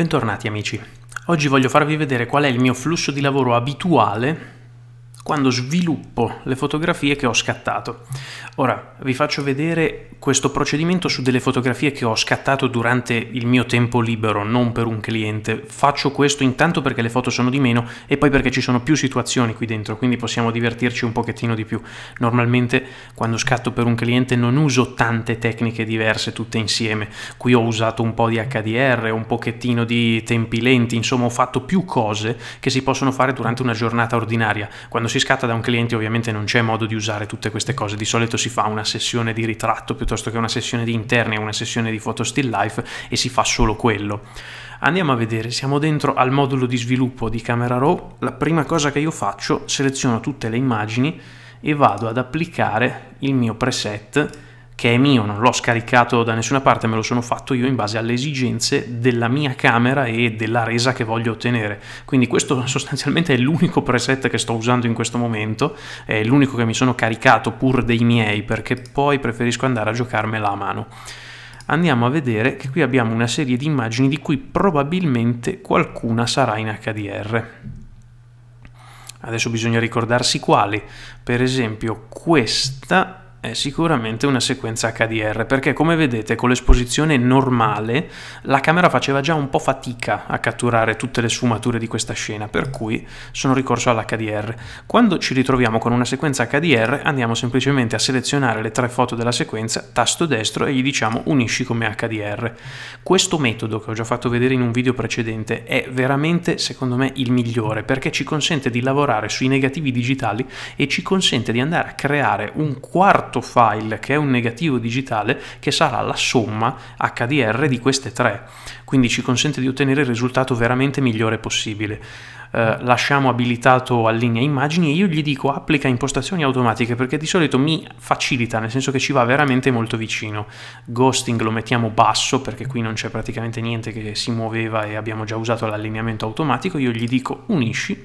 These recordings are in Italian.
Bentornati amici, oggi voglio farvi vedere qual è il mio flusso di lavoro abituale quando sviluppo le fotografie che ho scattato. Ora vi faccio vedere questo procedimento su delle fotografie che ho scattato durante il mio tempo libero, non per un cliente. Faccio questo intanto perché le foto sono di meno e poi perché ci sono più situazioni qui dentro, quindi possiamo divertirci un pochettino di più. Normalmente quando scatto per un cliente non uso tante tecniche diverse tutte insieme. Qui ho usato un po' di HDR, un pochettino di tempi lenti, insomma ho fatto più cose che si possono fare durante una giornata ordinaria. Quando si scatta da un cliente ovviamente non c'è modo di usare tutte queste cose, di solito si fa una sessione di ritratto piuttosto che una sessione di interni una sessione di foto still life e si fa solo quello. Andiamo a vedere, siamo dentro al modulo di sviluppo di Camera Raw, la prima cosa che io faccio seleziono tutte le immagini e vado ad applicare il mio preset che è mio, non l'ho scaricato da nessuna parte, me lo sono fatto io in base alle esigenze della mia camera e della resa che voglio ottenere. Quindi questo sostanzialmente è l'unico preset che sto usando in questo momento, è l'unico che mi sono caricato pur dei miei, perché poi preferisco andare a giocarmela a mano andiamo a vedere che qui abbiamo una serie di immagini di cui probabilmente qualcuna sarà in HDR. Adesso bisogna ricordarsi quali, per esempio questa è sicuramente una sequenza HDR perché come vedete con l'esposizione normale la camera faceva già un po' fatica a catturare tutte le sfumature di questa scena per cui sono ricorso all'HDR quando ci ritroviamo con una sequenza HDR andiamo semplicemente a selezionare le tre foto della sequenza tasto destro e gli diciamo unisci come HDR questo metodo che ho già fatto vedere in un video precedente è veramente secondo me il migliore perché ci consente di lavorare sui negativi digitali e ci consente di andare a creare un quarto estratto file che è un negativo digitale che sarà la somma HDR di queste tre, quindi ci consente di ottenere il risultato veramente migliore possibile. Eh, lasciamo abilitato allinea immagini e io gli dico applica impostazioni automatiche perché di solito mi facilita, nel senso che ci va veramente molto vicino. Ghosting lo mettiamo basso perché qui non c'è praticamente niente che si muoveva e abbiamo già usato l'allineamento automatico, io gli dico unisci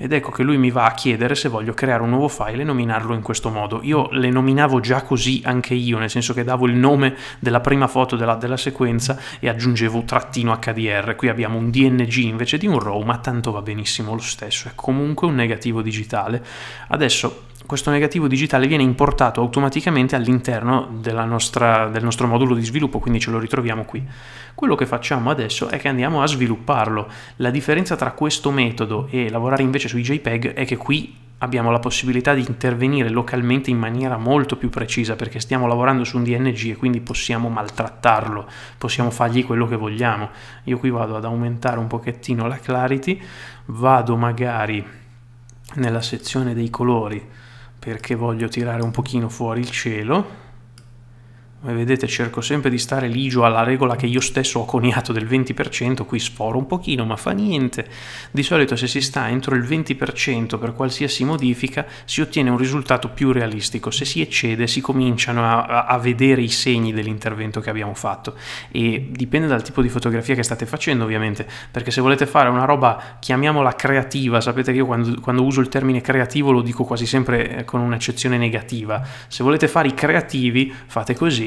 ed ecco che lui mi va a chiedere se voglio creare un nuovo file e nominarlo in questo modo. Io le nominavo già così anche io, nel senso che davo il nome della prima foto della, della sequenza e aggiungevo trattino HDR. Qui abbiamo un DNG invece di un RAW, ma tanto va benissimo lo stesso, è comunque un negativo digitale. Adesso questo negativo digitale viene importato automaticamente all'interno nostra, del nostro modulo di sviluppo, quindi ce lo ritroviamo qui. Quello che facciamo adesso è che andiamo a svilupparlo. La differenza tra questo metodo e lavorare invece sui JPEG è che qui abbiamo la possibilità di intervenire localmente in maniera molto più precisa perché stiamo lavorando su un DNG e quindi possiamo maltrattarlo, possiamo fargli quello che vogliamo. Io qui vado ad aumentare un pochettino la clarity, vado magari nella sezione dei colori perché voglio tirare un pochino fuori il cielo come vedete cerco sempre di stare ligio alla regola che io stesso ho coniato del 20%, qui sforo un pochino ma fa niente, di solito se si sta entro il 20% per qualsiasi modifica si ottiene un risultato più realistico, se si eccede si cominciano a, a vedere i segni dell'intervento che abbiamo fatto e dipende dal tipo di fotografia che state facendo ovviamente, perché se volete fare una roba chiamiamola creativa, sapete che io quando, quando uso il termine creativo lo dico quasi sempre eh, con un'eccezione negativa, se volete fare i creativi fate così,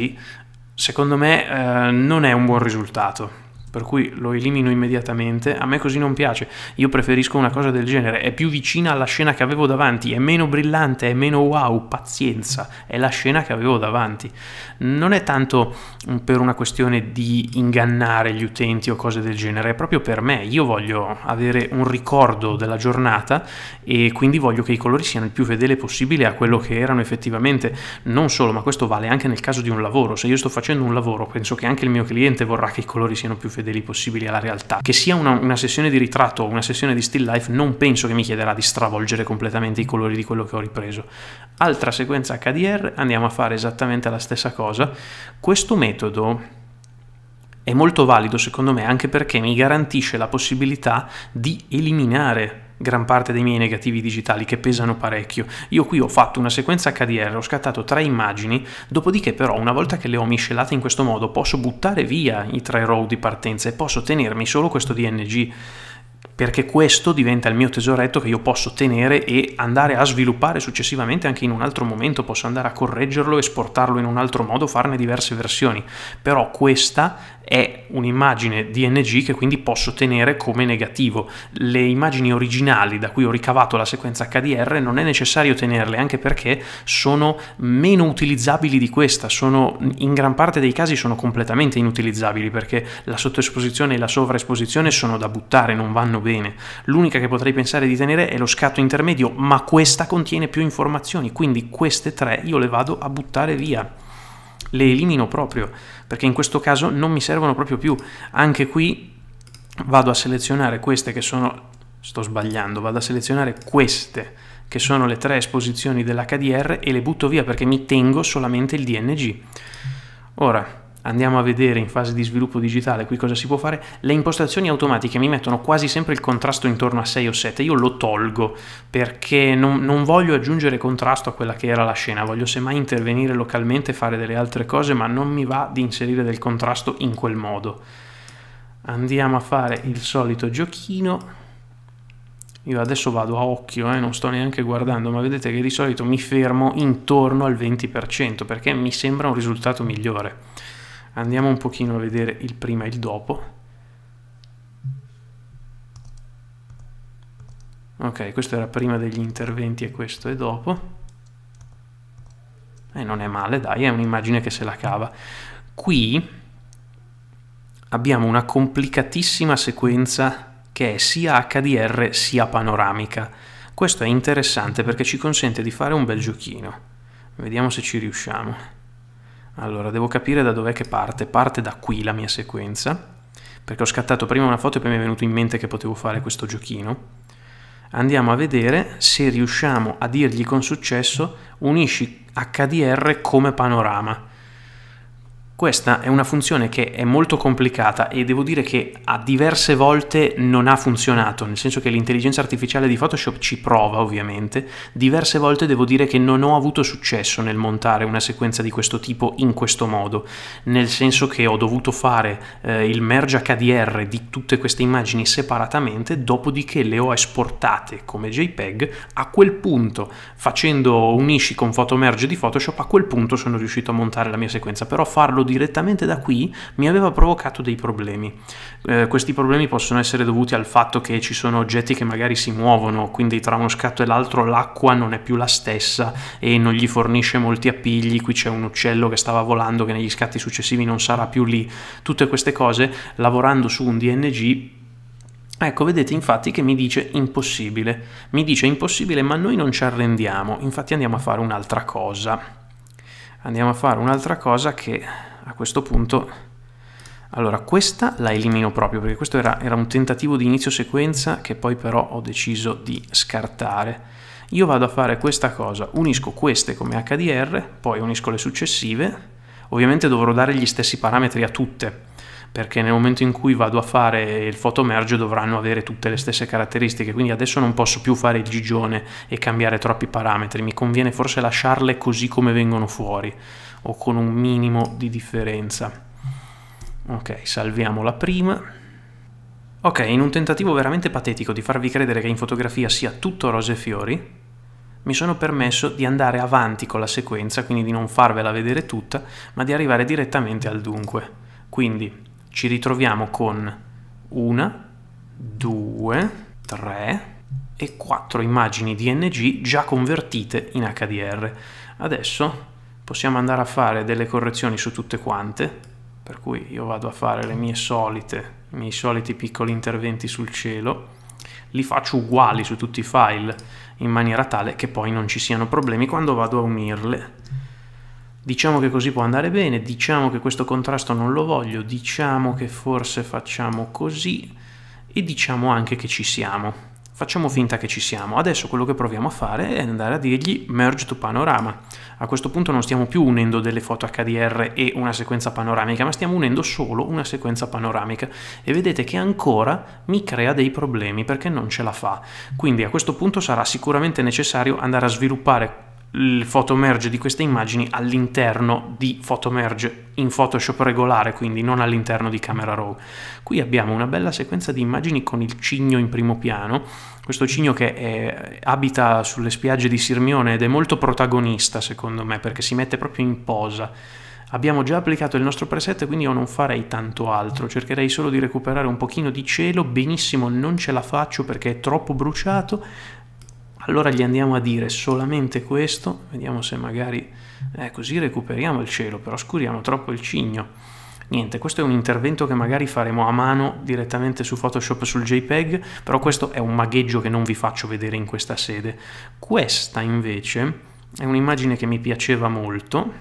secondo me eh, non è un buon risultato per cui lo elimino immediatamente. A me così non piace, io preferisco una cosa del genere, è più vicina alla scena che avevo davanti, è meno brillante, è meno wow, pazienza, è la scena che avevo davanti. Non è tanto mm, per una questione di ingannare gli utenti o cose del genere, è proprio per me, io voglio avere un ricordo della giornata e quindi voglio che i colori siano il più fedele possibile a quello che erano effettivamente, non solo, ma questo vale anche nel caso di un lavoro, se io sto facendo un lavoro penso che anche il mio cliente vorrà che i colori siano più fedeli fedeli possibili alla realtà. Che sia una, una sessione di ritratto o una sessione di still life, non penso che mi chiederà di stravolgere completamente i colori di quello che ho ripreso. Altra sequenza HDR, andiamo a fare esattamente la stessa cosa. Questo metodo è molto valido secondo me anche perché mi garantisce la possibilità di eliminare gran parte dei miei negativi digitali che pesano parecchio. Io qui ho fatto una sequenza HDR, ho scattato tre immagini, dopodiché però una volta che le ho miscelate in questo modo posso buttare via i tre row di partenza e posso tenermi solo questo DNG perché questo diventa il mio tesoretto che io posso tenere e andare a sviluppare successivamente anche in un altro momento, posso andare a correggerlo, esportarlo in un altro modo, farne diverse versioni, però questa è un'immagine DNG che quindi posso tenere come negativo. Le immagini originali da cui ho ricavato la sequenza HDR non è necessario tenerle anche perché sono meno utilizzabili di questa, sono, in gran parte dei casi sono completamente inutilizzabili perché la sottoesposizione e la sovraesposizione sono da buttare, non vanno bene bene. L'unica che potrei pensare di tenere è lo scatto intermedio, ma questa contiene più informazioni, quindi queste tre io le vado a buttare via. Le elimino proprio, perché in questo caso non mi servono proprio più. Anche qui vado a selezionare queste che sono... Sto sbagliando, vado a selezionare queste che sono le tre esposizioni dell'HDR e le butto via perché mi tengo solamente il DNG. Ora, andiamo a vedere in fase di sviluppo digitale qui cosa si può fare, le impostazioni automatiche mi mettono quasi sempre il contrasto intorno a 6 o 7, io lo tolgo perché non, non voglio aggiungere contrasto a quella che era la scena, voglio semmai intervenire localmente, e fare delle altre cose, ma non mi va di inserire del contrasto in quel modo. Andiamo a fare il solito giochino. Io adesso vado a occhio, eh, non sto neanche guardando, ma vedete che di solito mi fermo intorno al 20% perché mi sembra un risultato migliore. Andiamo un pochino a vedere il prima e il dopo. Ok, questo era prima degli interventi e questo è dopo. E eh, non è male, dai, è un'immagine che se la cava. Qui abbiamo una complicatissima sequenza che è sia HDR sia panoramica. Questo è interessante perché ci consente di fare un bel giochino. Vediamo se ci riusciamo. Allora, devo capire da dov'è che parte. Parte da qui la mia sequenza, perché ho scattato prima una foto e poi mi è venuto in mente che potevo fare questo giochino. Andiamo a vedere se riusciamo a dirgli con successo unisci HDR come panorama. Questa è una funzione che è molto complicata e devo dire che a diverse volte non ha funzionato, nel senso che l'intelligenza artificiale di Photoshop ci prova ovviamente, diverse volte devo dire che non ho avuto successo nel montare una sequenza di questo tipo in questo modo, nel senso che ho dovuto fare eh, il merge HDR di tutte queste immagini separatamente, dopodiché le ho esportate come JPEG, a quel punto facendo unisci con Photomerge di Photoshop, a quel punto sono riuscito a montare la mia sequenza, però farlo di direttamente da qui mi aveva provocato dei problemi. Eh, questi problemi possono essere dovuti al fatto che ci sono oggetti che magari si muovono, quindi tra uno scatto e l'altro l'acqua non è più la stessa e non gli fornisce molti appigli, qui c'è un uccello che stava volando che negli scatti successivi non sarà più lì. Tutte queste cose lavorando su un DNG Ecco, vedete infatti che mi dice impossibile. Mi dice impossibile, ma noi non ci arrendiamo. Infatti andiamo a fare un'altra cosa. Andiamo a fare un'altra cosa che a questo punto... Allora, questa la elimino proprio perché questo era, era un tentativo di inizio sequenza che poi però ho deciso di scartare. Io vado a fare questa cosa, unisco queste come HDR, poi unisco le successive, ovviamente dovrò dare gli stessi parametri a tutte, perché nel momento in cui vado a fare il fotomerge dovranno avere tutte le stesse caratteristiche, quindi adesso non posso più fare il gigione e cambiare troppi parametri, mi conviene forse lasciarle così come vengono fuori o con un minimo di differenza. Ok, salviamo la prima. Ok, in un tentativo veramente patetico di farvi credere che in fotografia sia tutto rose e fiori, mi sono permesso di andare avanti con la sequenza, quindi di non farvela vedere tutta, ma di arrivare direttamente al dunque. Quindi ci ritroviamo con una, due, tre e quattro immagini DNG già convertite in HDR. Adesso possiamo andare a fare delle correzioni su tutte quante, per cui io vado a fare le mie solite, i miei soliti piccoli interventi sul cielo, li faccio uguali su tutti i file in maniera tale che poi non ci siano problemi quando vado a unirle diciamo che così può andare bene, diciamo che questo contrasto non lo voglio, diciamo che forse facciamo così e diciamo anche che ci siamo. Facciamo finta che ci siamo. Adesso quello che proviamo a fare è andare a dirgli merge to panorama. A questo punto non stiamo più unendo delle foto HDR e una sequenza panoramica, ma stiamo unendo solo una sequenza panoramica e vedete che ancora mi crea dei problemi perché non ce la fa. Quindi a questo punto sarà sicuramente necessario andare a sviluppare il fotomerge di queste immagini all'interno di fotomerge in Photoshop regolare, quindi non all'interno di Camera Raw. Qui abbiamo una bella sequenza di immagini con il cigno in primo piano, questo cigno che è, eh, abita sulle spiagge di Sirmione ed è molto protagonista secondo me perché si mette proprio in posa. Abbiamo già applicato il nostro preset, quindi io non farei tanto altro, cercherei solo di recuperare un pochino di cielo, benissimo non ce la faccio perché è troppo bruciato, allora gli andiamo a dire solamente questo, vediamo se magari eh, così recuperiamo il cielo, però scuriamo troppo il cigno. Niente, questo è un intervento che magari faremo a mano direttamente su Photoshop sul JPEG, però questo è un magheggio che non vi faccio vedere in questa sede. Questa invece è un'immagine che mi piaceva molto,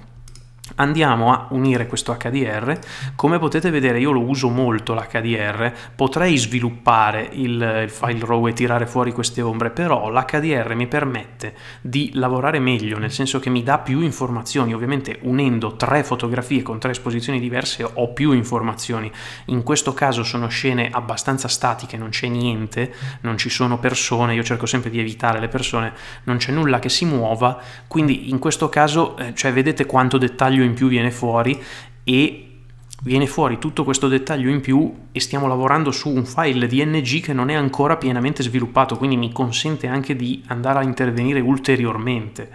andiamo a unire questo HDR. Come potete vedere io lo uso molto l'HDR, potrei sviluppare il, il, file RAW e tirare fuori queste ombre, però l'HDR mi permette di lavorare meglio, nel senso che mi dà più informazioni, ovviamente unendo tre fotografie con tre esposizioni diverse ho più informazioni. In questo caso sono scene abbastanza statiche, non c'è niente, non ci sono persone, io cerco sempre di evitare le persone, non c'è nulla che si muova, quindi in questo caso eh, cioè, vedete quanto dettaglio in più viene fuori e viene fuori tutto questo dettaglio in più e stiamo lavorando su un file DNG che non è ancora pienamente sviluppato, quindi mi consente anche di andare a intervenire ulteriormente.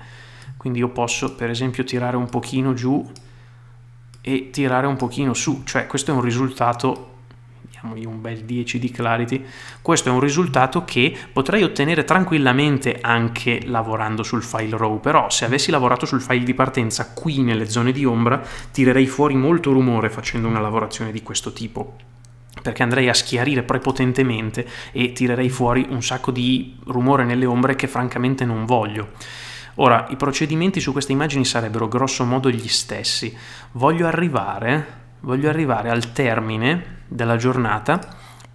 Quindi io posso per esempio tirare un pochino giù e tirare un pochino su, cioè questo è un risultato Diciamo, un bel 10 di clarity, questo è un risultato che potrei ottenere tranquillamente anche lavorando sul file RAW, però se avessi lavorato sul file di partenza qui nelle zone di ombra tirerei fuori molto rumore facendo una lavorazione di questo tipo perché andrei a schiarire prepotentemente e tirerei fuori un sacco di rumore nelle ombre che francamente non voglio. Ora, i procedimenti su queste immagini sarebbero grosso modo gli stessi. Voglio arrivare voglio arrivare al termine della giornata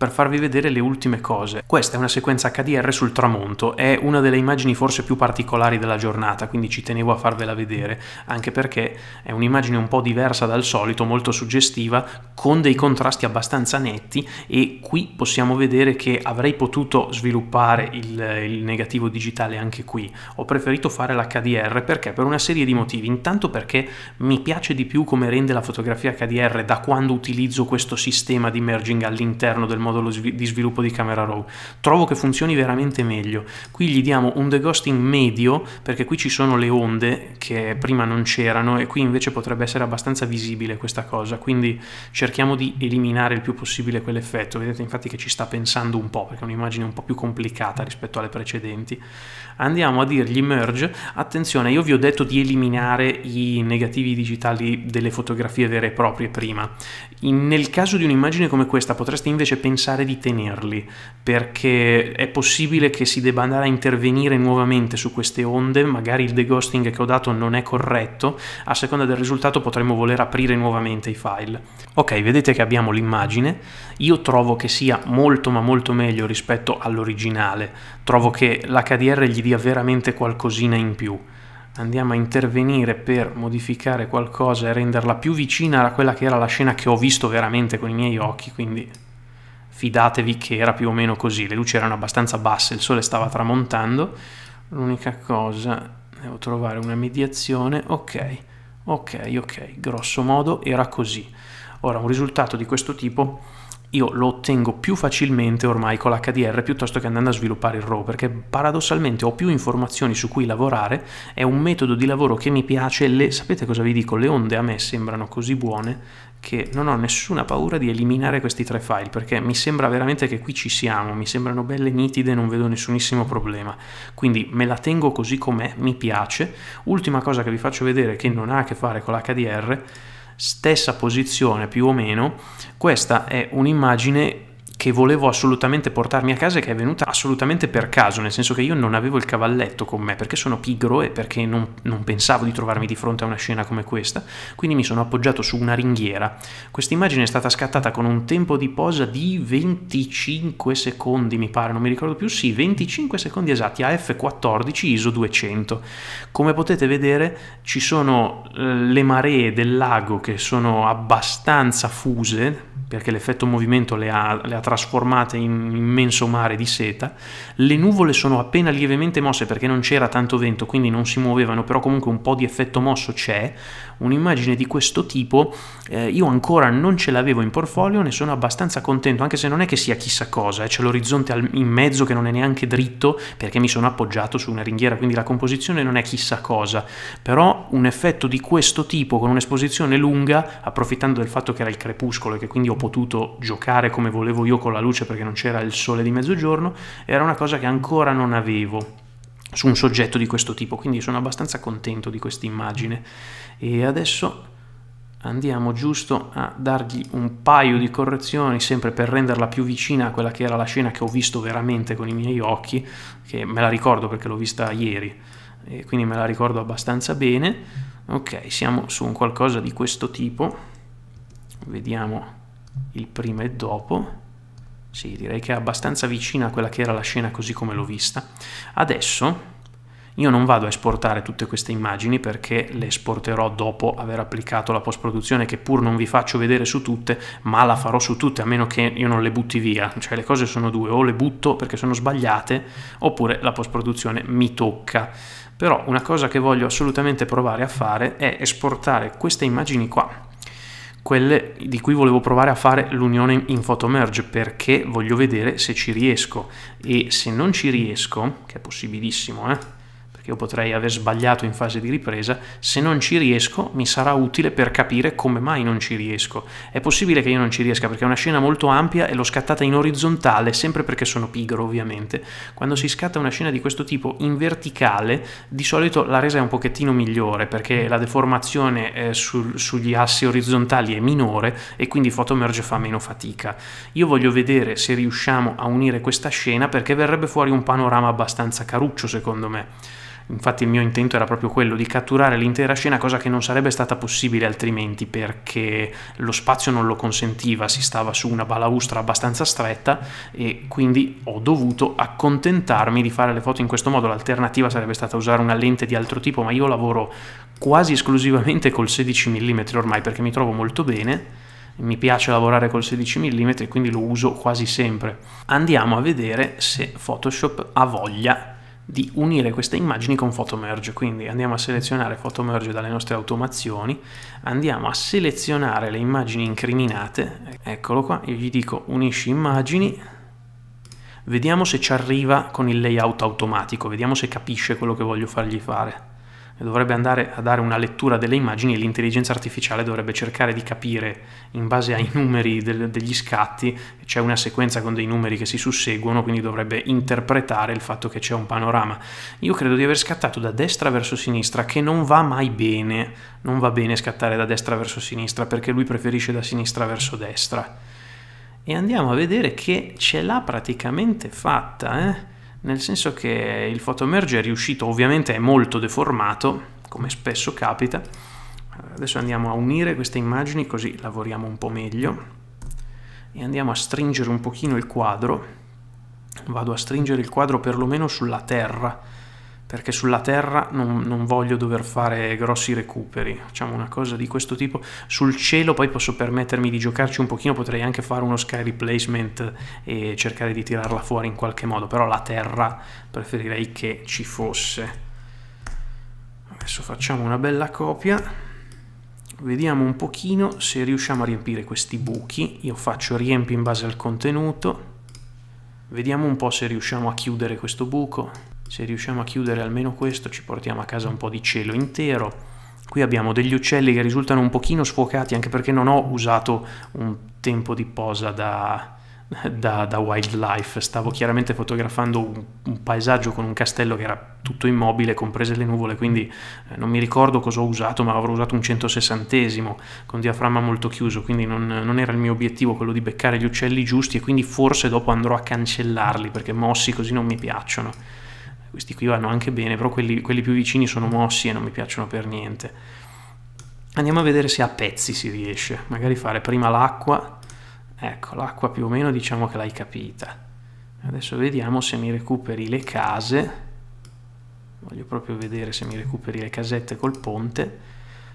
per farvi vedere le ultime cose. Questa è una sequenza HDR sul tramonto, è una delle immagini forse più particolari della giornata, quindi ci tenevo a farvela vedere, anche perché è un'immagine un po' diversa dal solito, molto suggestiva, con dei contrasti abbastanza netti e qui possiamo vedere che avrei potuto sviluppare il, il negativo digitale anche qui. Ho preferito fare l'HDR perché? Per una serie di motivi. Intanto perché mi piace di più come rende la fotografia HDR da quando utilizzo questo sistema di merging all'interno del modello modo di sviluppo di Camera Raw. Trovo che funzioni veramente meglio. Qui gli diamo un deghosting medio perché qui ci sono le onde che prima non c'erano e qui invece potrebbe essere abbastanza visibile questa cosa, quindi cerchiamo di eliminare il più possibile quell'effetto. Vedete infatti che ci sta pensando un po' perché è un'immagine un po' più complicata rispetto alle precedenti andiamo a dirgli merge, attenzione io vi ho detto di eliminare i negativi digitali delle fotografie vere e proprie prima, In, nel caso di un'immagine come questa potreste invece pensare di tenerli perché è possibile che si debba andare a intervenire nuovamente su queste onde, magari il deghosting che ho dato non è corretto, a seconda del risultato potremmo voler aprire nuovamente i file. Ok, vedete che abbiamo l'immagine, io trovo che sia molto ma molto meglio rispetto all'originale, trovo che l'HDR gli dia dia veramente qualcosina in più. Andiamo a intervenire per modificare qualcosa e renderla più vicina a quella che era la scena che ho visto veramente con i miei occhi, quindi fidatevi che era più o meno così, le luci erano abbastanza basse, il sole stava tramontando, l'unica cosa devo trovare una mediazione, ok, ok, ok, grosso modo era così. Ora un risultato di questo tipo io lo ottengo più facilmente ormai con l'HDR piuttosto che andando a sviluppare il RAW, perché paradossalmente ho più informazioni su cui lavorare, è un metodo di lavoro che mi piace, le, sapete cosa vi dico? Le onde a me sembrano così buone che non ho nessuna paura di eliminare questi tre file, perché mi sembra veramente che qui ci siamo, mi sembrano belle nitide, non vedo nessunissimo problema. Quindi me la tengo così com'è, mi piace. Ultima cosa che vi faccio vedere che non ha a che fare con l'HDR, stessa posizione più o meno, questa è un'immagine che volevo assolutamente portarmi a casa e che è venuta assolutamente per caso, nel senso che io non avevo il cavalletto con me perché sono pigro e perché non, non pensavo di trovarmi di fronte a una scena come questa, quindi mi sono appoggiato su una ringhiera. Questa immagine è stata scattata con un tempo di posa di 25 secondi, mi pare, non mi ricordo più, sì, 25 secondi esatti a F14 ISO 200. Come potete vedere ci sono eh, le maree del lago che sono abbastanza fuse perché l'effetto movimento le ha, le ha trasformate in immenso mare di seta, le nuvole sono appena lievemente mosse perché non c'era tanto vento, quindi non si muovevano, però comunque un po' di effetto mosso c'è, un'immagine di questo tipo eh, io ancora non ce l'avevo in portfolio, ne sono abbastanza contento, anche se non è che sia chissà cosa, eh, c'è l'orizzonte al, in mezzo che non è neanche dritto perché mi sono appoggiato su una ringhiera, quindi la composizione non è chissà cosa, però un effetto di questo tipo con un'esposizione lunga, approfittando del fatto che era il crepuscolo e che quindi ho potuto giocare come volevo io con la luce perché non c'era il sole di mezzogiorno, era una cosa che ancora non avevo su un soggetto di questo tipo, quindi sono abbastanza contento di questa immagine. E adesso andiamo giusto a dargli un paio di correzioni, sempre per renderla più vicina a quella che era la scena che ho visto veramente con i miei occhi, che me la ricordo perché l'ho vista ieri, e quindi me la ricordo abbastanza bene. Ok, siamo su un qualcosa di questo tipo, vediamo il prima e dopo sì, direi che è abbastanza vicina a quella che era la scena così come l'ho vista. Adesso io non vado a esportare tutte queste immagini perché le esporterò dopo aver applicato la post-produzione che pur non vi faccio vedere su tutte, ma la farò su tutte a meno che io non le butti via. Cioè le cose sono due, o le butto perché sono sbagliate oppure la post-produzione mi tocca. Però una cosa che voglio assolutamente provare a fare è esportare queste immagini qua quelle di cui volevo provare a fare l'unione in photomerge perché voglio vedere se ci riesco e se non ci riesco, che è possibilissimo, eh? Io potrei aver sbagliato in fase di ripresa, se non ci riesco mi sarà utile per capire come mai non ci riesco. È possibile che io non ci riesca perché è una scena molto ampia e l'ho scattata in orizzontale, sempre perché sono pigro ovviamente. Quando si scatta una scena di questo tipo in verticale, di solito la resa è un pochettino migliore perché la deformazione eh, su, sugli assi orizzontali è minore e quindi Photomerge fa meno fatica. Io voglio vedere se riusciamo a unire questa scena perché verrebbe fuori un panorama abbastanza caruccio secondo me. Infatti il mio intento era proprio quello di catturare l'intera scena, cosa che non sarebbe stata possibile altrimenti perché lo spazio non lo consentiva, si stava su una balaustra abbastanza stretta e quindi ho dovuto accontentarmi di fare le foto in questo modo. L'alternativa sarebbe stata usare una lente di altro tipo, ma io lavoro quasi esclusivamente col 16 mm ormai perché mi trovo molto bene mi piace lavorare col 16 mm quindi lo uso quasi sempre. Andiamo a vedere se Photoshop ha voglia di unire queste immagini con photomerge, quindi andiamo a selezionare photomerge dalle nostre automazioni, andiamo a selezionare le immagini incriminate, eccolo qua, io gli dico unisci immagini, vediamo se ci arriva con il layout automatico, vediamo se capisce quello che voglio fargli fare dovrebbe andare a dare una lettura delle immagini e l'intelligenza artificiale dovrebbe cercare di capire in base ai numeri del, degli scatti, c'è una sequenza con dei numeri che si susseguono, quindi dovrebbe interpretare il fatto che c'è un panorama. Io credo di aver scattato da destra verso sinistra, che non va mai bene, non va bene scattare da destra verso sinistra perché lui preferisce da sinistra verso destra. E andiamo a vedere che ce l'ha praticamente fatta, eh? nel senso che il fotomerge è riuscito, ovviamente è molto deformato, come spesso capita. Adesso andiamo a unire queste immagini così lavoriamo un po' meglio e andiamo a stringere un pochino il quadro. Vado a stringere il quadro perlomeno sulla terra, perché sulla terra non, non, voglio dover fare grossi recuperi, facciamo una cosa di questo tipo. Sul cielo poi posso permettermi di giocarci un pochino, potrei anche fare uno sky replacement e cercare di tirarla fuori in qualche modo, però la terra preferirei che ci fosse. Adesso facciamo una bella copia, vediamo un pochino se riusciamo a riempire questi buchi, io faccio riempi in base al contenuto, vediamo un po' se riusciamo a chiudere questo buco se riusciamo a chiudere almeno questo ci portiamo a casa un po' di cielo intero. Qui abbiamo degli uccelli che risultano un pochino sfocati anche perché non ho usato un tempo di posa da, da, da wildlife, stavo chiaramente fotografando un, un, paesaggio con un castello che era tutto immobile, comprese le nuvole, quindi eh, non mi ricordo cosa ho usato, ma avrò usato un 160 esimo con diaframma molto chiuso, quindi non, non, era il mio obiettivo quello di beccare gli uccelli giusti e quindi forse dopo andrò a cancellarli perché mossi così non mi piacciono questi qui vanno anche bene, però quelli, quelli più vicini sono mossi e non mi piacciono per niente. Andiamo a vedere se a pezzi si riesce, magari fare prima l'acqua, ecco l'acqua più o meno diciamo che l'hai capita. Adesso vediamo se mi recuperi le case, voglio proprio vedere se mi recuperi le casette col ponte,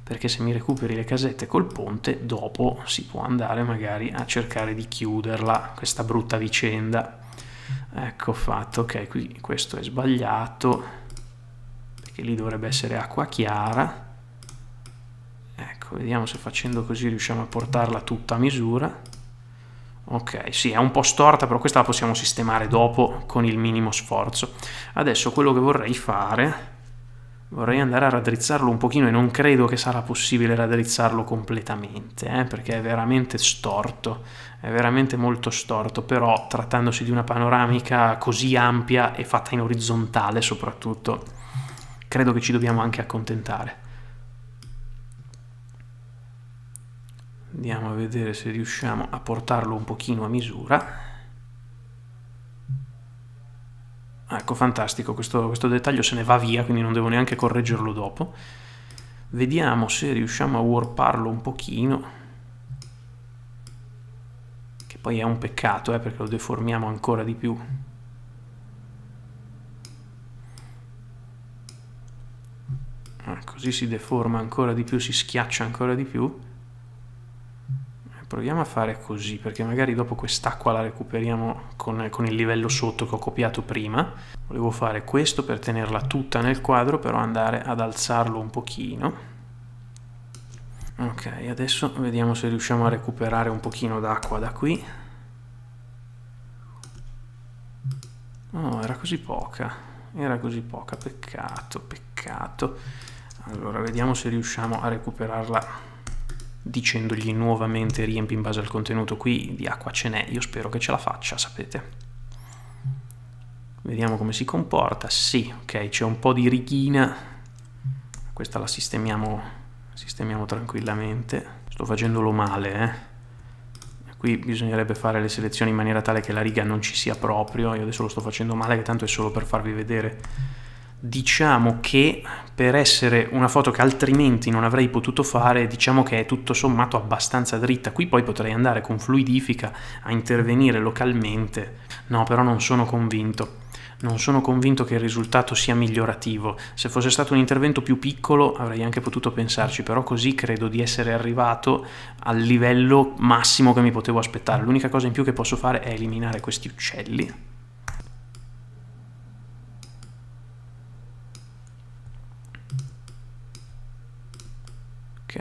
perché se mi recuperi le casette col ponte dopo si può andare magari a cercare di chiuderla questa brutta vicenda ecco fatto ok qui questo è sbagliato perché lì dovrebbe essere acqua chiara ecco vediamo se facendo così riusciamo a portarla tutta a misura ok sì è un po' storta però questa la possiamo sistemare dopo con il minimo sforzo adesso quello che vorrei fare vorrei andare a raddrizzarlo un pochino e non credo che sarà possibile raddrizzarlo completamente, eh, perché è veramente storto, è veramente molto storto, però trattandosi di una panoramica così ampia e fatta in orizzontale soprattutto, credo che ci dobbiamo anche accontentare. Andiamo a vedere se riusciamo a portarlo un pochino a misura. Ah, ecco, fantastico, questo, questo dettaglio se ne va via, quindi non devo neanche correggerlo dopo. Vediamo se riusciamo a warparlo un pochino. Che poi è un peccato, eh, perché lo deformiamo ancora di più. Ah, così si deforma ancora di più, si schiaccia ancora di più. Proviamo a fare così, perché magari dopo quest'acqua la recuperiamo con, con, il livello sotto che ho copiato prima. Volevo fare questo per tenerla tutta nel quadro, però andare ad alzarlo un pochino. Ok, adesso vediamo se riusciamo a recuperare un pochino d'acqua da qui. Oh, era così poca, era così poca, peccato, peccato. Allora, vediamo se riusciamo a recuperarla dicendogli nuovamente riempi in base al contenuto qui di acqua ce n'è, io spero che ce la faccia, sapete. Vediamo come si comporta, sì, ok, c'è un po' di righina, questa la sistemiamo, sistemiamo tranquillamente. Sto facendolo male, eh. Qui bisognerebbe fare le selezioni in maniera tale che la riga non ci sia proprio, io adesso lo sto facendo male, che tanto è solo per farvi vedere diciamo che per essere una foto che altrimenti non avrei potuto fare, diciamo che è tutto sommato abbastanza dritta. Qui poi potrei andare con fluidifica a intervenire localmente. No, però non sono convinto. Non sono convinto che il risultato sia migliorativo. Se fosse stato un intervento più piccolo avrei anche potuto pensarci, però così credo di essere arrivato al livello massimo che mi potevo aspettare. L'unica cosa in più che posso fare è eliminare questi uccelli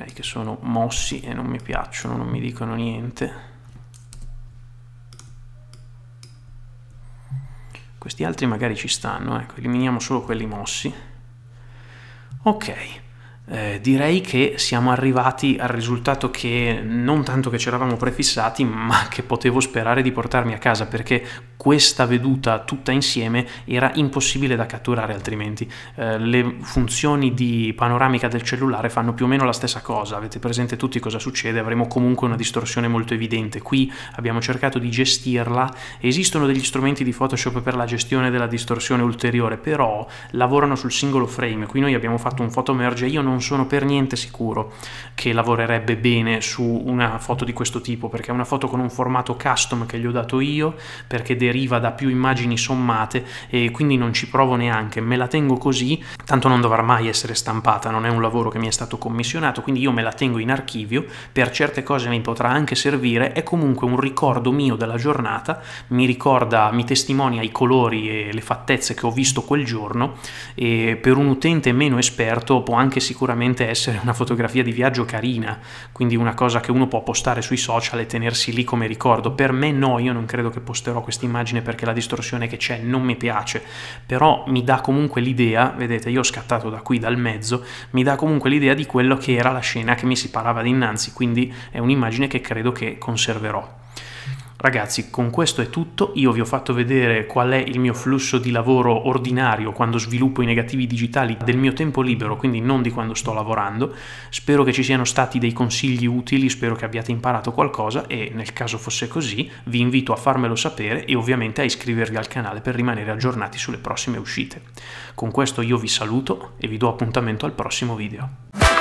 ok che sono mossi e non mi piacciono non mi dicono niente questi altri magari ci stanno ecco eliminiamo solo quelli mossi ok eh, direi che siamo arrivati al risultato che non tanto che ci eravamo prefissati, ma che potevo sperare di portarmi a casa perché questa veduta tutta insieme era impossibile da catturare altrimenti. Eh, le funzioni di panoramica del cellulare fanno più o meno la stessa cosa, avete presente tutti cosa succede, avremo comunque una distorsione molto evidente. Qui abbiamo cercato di gestirla, esistono degli strumenti di Photoshop per la gestione della distorsione ulteriore, però lavorano sul singolo frame, qui noi abbiamo fatto un photomerge e io non sono per niente sicuro che lavorerebbe bene su una foto di questo tipo, perché è una foto con un formato custom che gli ho dato io, perché deriva deriva da più immagini sommate e quindi non ci provo neanche, me la tengo così, tanto non dovrà mai essere stampata, non è un lavoro che mi è stato commissionato, quindi io me la tengo in archivio, per certe cose mi potrà anche servire, è comunque un ricordo mio della giornata, mi ricorda, mi testimonia i colori e le fattezze che ho visto quel giorno e per un utente meno esperto può anche sicuramente essere una fotografia di viaggio carina, quindi una cosa che uno può postare sui social e tenersi lì come ricordo. Per me no, io non credo che posterò questa immagine immagine perché la distorsione che c'è non mi piace, però mi dà comunque l'idea, vedete io ho scattato da qui dal mezzo, mi dà comunque l'idea di quello che era la scena che mi si parava dinanzi, quindi è un'immagine che credo che conserverò. Ragazzi, con questo è tutto, io vi ho fatto vedere qual è il mio flusso di lavoro ordinario quando sviluppo i negativi digitali del mio tempo libero, quindi non di quando sto lavorando. Spero che ci siano stati dei consigli utili, spero che abbiate imparato qualcosa e nel caso fosse così vi invito a farmelo sapere e ovviamente a iscrivervi al canale per rimanere aggiornati sulle prossime uscite. Con questo io vi saluto e vi do appuntamento al prossimo video.